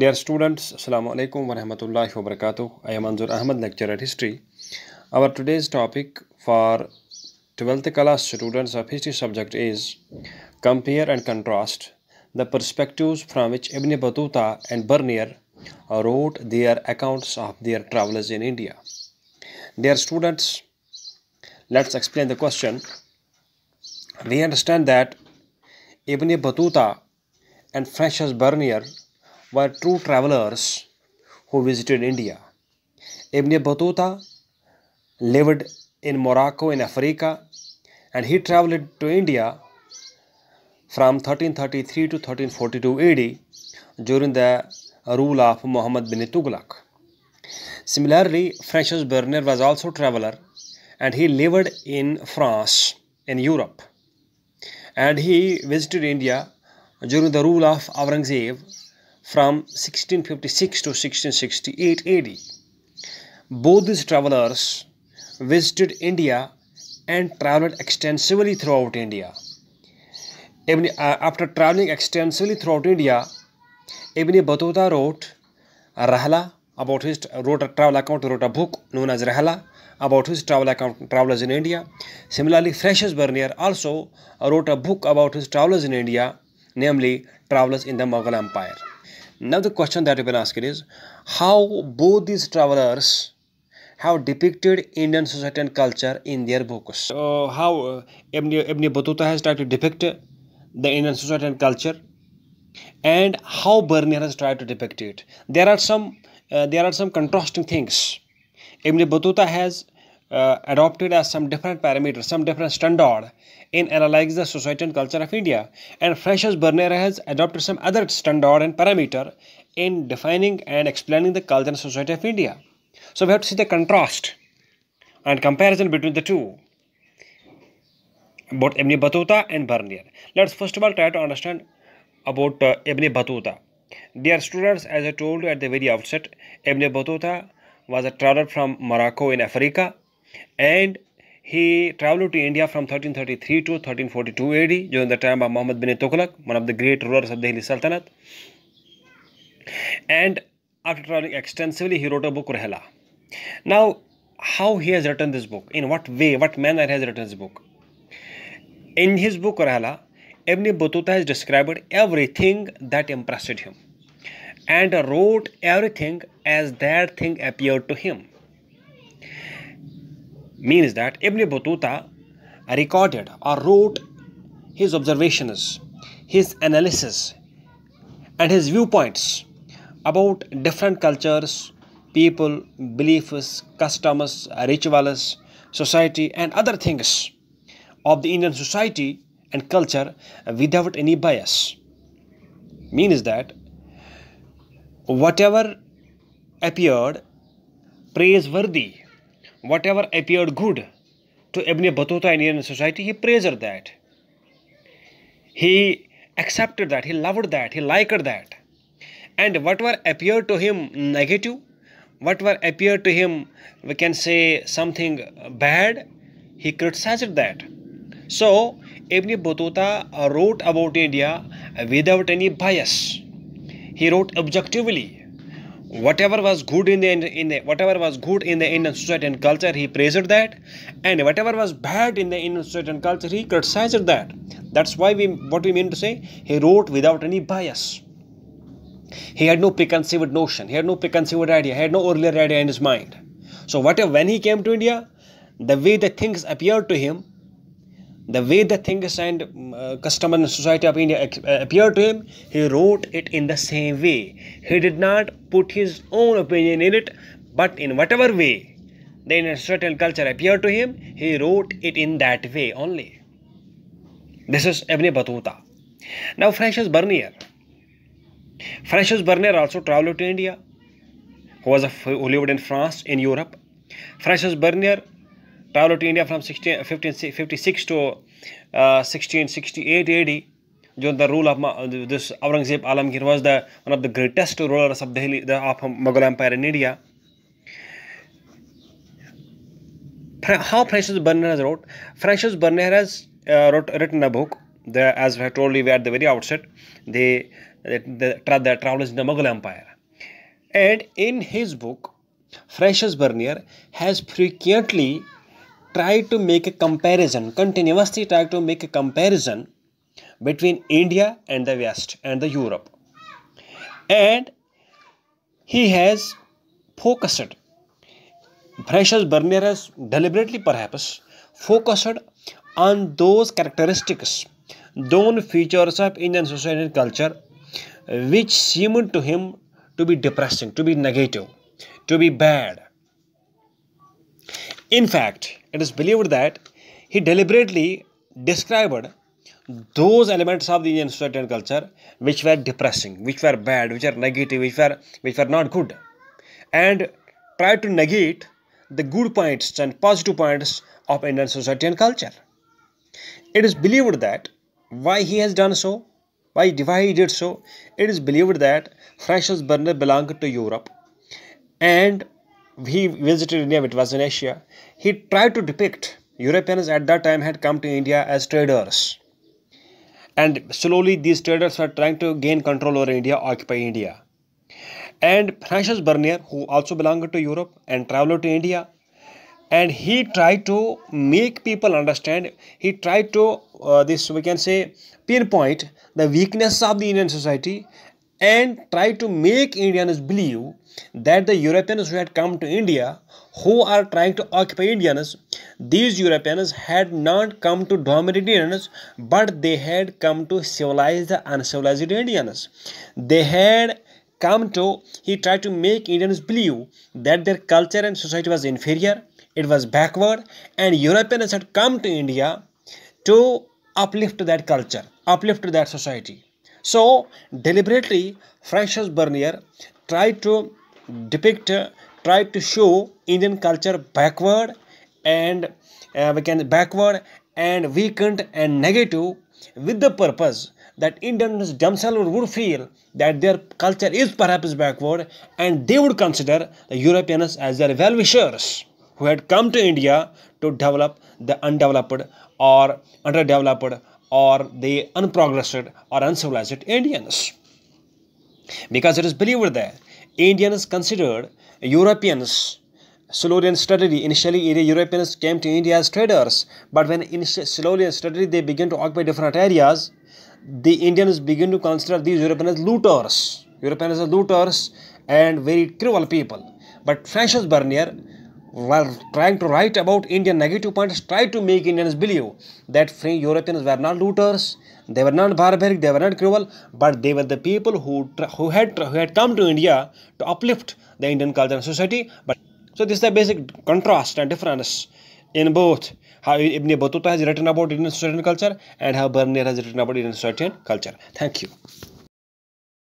Dear students, Assalamu alaikum wa rahmatullahi wa barakatuh. I am Anzur Ahmed, lecturer at history. Our today's topic for 12th class students of history subject is Compare and contrast the perspectives from which Ibn Battuta and Bernier wrote their accounts of their travels in India. Dear students, let's explain the question. We understand that Ibn Battuta and Francis Bernier were true travelers who visited India. Ibn Battuta lived in Morocco in Africa and he traveled to India from 1333 to 1342 AD during the rule of Muhammad bin Tughlaq. Similarly, Francis Berner was also a traveler and he lived in France in Europe and he visited India during the rule of Aurangzeb from 1656 to 1668 AD. Both these travelers visited India and traveled extensively throughout India. Uh, after traveling extensively throughout India, Ibn Battuta wrote Rahla about his wrote a travel account, wrote a book known as Rahala about his travel account travelers in India. Similarly, Freshers Bernier also wrote a book about his travelers in India, namely Travelers in the Mughal Empire. Now the question that you've been asking is how both these travelers have depicted Indian society and culture in their books. So how Ibn, uh, Ibn Battuta has tried to depict the Indian society and culture and how Bernier has tried to depict it. There are some uh, there are some contrasting things. Ibn Battuta has uh, adopted as some different parameter, some different standard in analyzing the society and culture of India. And Francis Bernier has adopted some other standard and parameter in defining and explaining the culture and society of India. So we have to see the contrast and comparison between the two. Both Ibn Battuta and Bernier. Let's first of all try to understand about uh, Ibn Battuta. Dear students, as I told you at the very outset, Ibn Battuta was a traveler from Morocco in Africa and he traveled to India from 1333 to 1342 AD during the time of Muhammad bin Tughlaq, one of the great rulers of the Delhi Sultanate. And after traveling extensively, he wrote a book, Rahela. Now, how he has written this book, in what way, what manner he has written this book. In his book, Rahela, Ibn Battuta has described everything that impressed him and wrote everything as that thing appeared to him means that Ibn Battuta recorded or wrote his observations, his analysis, and his viewpoints about different cultures, people, beliefs, customs, rituals, society, and other things of the Indian society and culture without any bias. Means that whatever appeared praiseworthy whatever appeared good to Ibn Battuta in Indian society, he praised that. He accepted that, he loved that, he liked that. And whatever appeared to him negative, whatever appeared to him, we can say something bad, he criticized that. So, Ibn Battuta wrote about India without any bias. He wrote objectively whatever was good in the in the, whatever was good in the Indian society and culture, he praised that, and whatever was bad in the Indian society and culture, he criticized that. That's why we what we mean to say he wrote without any bias. He had no preconceived notion. He had no preconceived idea. He had no earlier idea in his mind. So whatever when he came to India, the way the things appeared to him the way the things and mm, uh, customer and society of india uh, appeared to him he wrote it in the same way he did not put his own opinion in it but in whatever way the industrial culture appeared to him he wrote it in that way only this is ebne batuta now francis bernier francis bernier also traveled to india who was a Hollywood in france in europe francis bernier traveled to India from 1556 to uh, 1668 AD. During the rule of this Aurangzeb Alamgir was the one of the greatest rulers of the, Delhi, the of Mughal Empire in India. How Francis Bernhardt wrote? Francis Bernhardt has uh, wrote, written a book. The, as I told you at the very outset, the the, the, the travelers in the Mughal Empire, and in his book, Francis Bernier has frequently try to make a comparison, continuously try to make a comparison between India and the West and the Europe. And he has focused, Precious Bernier has deliberately perhaps focused on those characteristics, those features of Indian society and culture which seemed to him to be depressing, to be negative, to be bad. In fact, it is believed that he deliberately described those elements of the Indian society and culture which were depressing, which were bad, which are negative, which were which were not good, and tried to negate the good points and positive points of Indian society and culture. It is believed that why he has done so, why he did so, it is believed that Francis Burner belonged to Europe and he visited India, it was in Asia. He tried to depict Europeans at that time had come to India as traders. And slowly these traders were trying to gain control over India, occupy India. And Francis Bernier, who also belonged to Europe and traveled to India, and he tried to make people understand, he tried to, uh, this we can say, pinpoint the weakness of the Indian society and try to make Indians believe that the Europeans who had come to India, who are trying to occupy Indians, these Europeans had not come to dominate Indians, but they had come to civilize the uncivilized Indians. They had come to, he tried to make Indians believe that their culture and society was inferior, it was backward, and Europeans had come to India to uplift that culture, uplift that society. So deliberately, Francis Bernier tried to depict, tried to show Indian culture backward and uh, we can backward and weakened and negative with the purpose that Indians themselves would feel that their culture is perhaps backward and they would consider the Europeans as their well-wishers who had come to India to develop the undeveloped or underdeveloped or the unprogressed or uncivilized Indians. Because it is believed that Indians considered Europeans slowly and steadily. Initially, Europeans came to India as traders, but when slowly and steadily they began to occupy different areas, the Indians begin to consider these Europeans as looters. Europeans as looters and very cruel people. But Francis Bernier trying to write about Indian negative points, Tried to make Indians believe that free Europeans were not looters, they were not barbaric, they were not cruel, but they were the people who, who, had, who had come to India to uplift the Indian culture and society. But, so this is the basic contrast and difference in both how Ibn Battuta has written about Indian society and culture and how Bernier has written about Indian society and culture. Thank you.